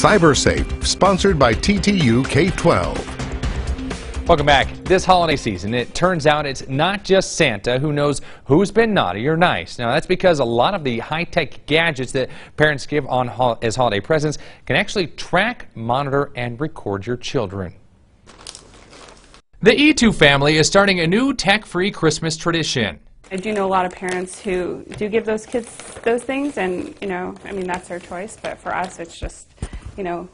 CyberSafe, sponsored by TTU K-12. Welcome back. This holiday season, it turns out it's not just Santa who knows who's been naughty or nice. Now, that's because a lot of the high-tech gadgets that parents give on ho as holiday presents can actually track, monitor, and record your children. The E2 family is starting a new tech-free Christmas tradition. I do know a lot of parents who do give those kids those things, and, you know, I mean, that's their choice, but for us, it's just you know,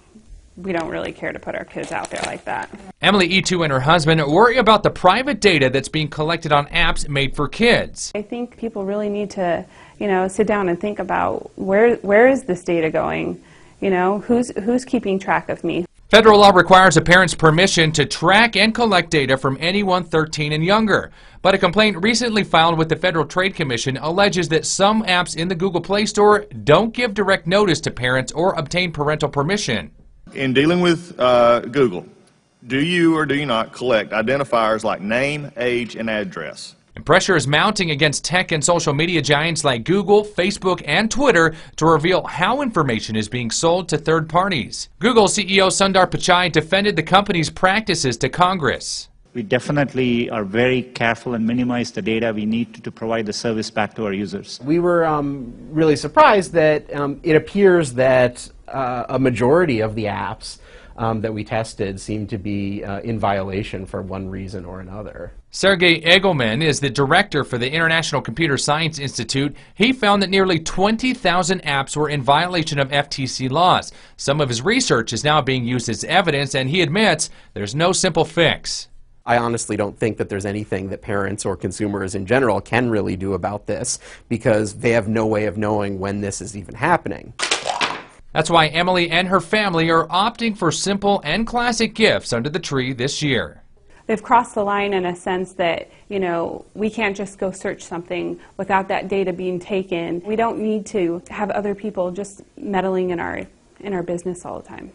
we don't really care to put our kids out there like that. Emily Etu and her husband worry about the private data that's being collected on apps made for kids. I think people really need to, you know, sit down and think about where where is this data going? You know, who's who's keeping track of me? Federal law requires a parent's permission to track and collect data from anyone 13 and younger. But a complaint recently filed with the Federal Trade Commission alleges that some apps in the Google Play Store don't give direct notice to parents or obtain parental permission. In dealing with uh, Google, do you or do you not collect identifiers like name, age, and address? Pressure is mounting against tech and social media giants like Google, Facebook, and Twitter to reveal how information is being sold to third parties. Google CEO Sundar Pichai defended the company's practices to Congress. We definitely are very careful and minimize the data we need to, to provide the service back to our users. We were um, really surprised that um, it appears that uh, a majority of the apps um, that we tested seemed to be uh, in violation for one reason or another. Sergey Egelman is the director for the International Computer Science Institute. He found that nearly 20,000 apps were in violation of FTC laws. Some of his research is now being used as evidence, and he admits there's no simple fix. I honestly don't think that there's anything that parents or consumers in general can really do about this because they have no way of knowing when this is even happening. That's why Emily and her family are opting for simple and classic gifts under the tree this year. They've crossed the line in a sense that, you know, we can't just go search something without that data being taken. We don't need to have other people just meddling in our in our business all the time.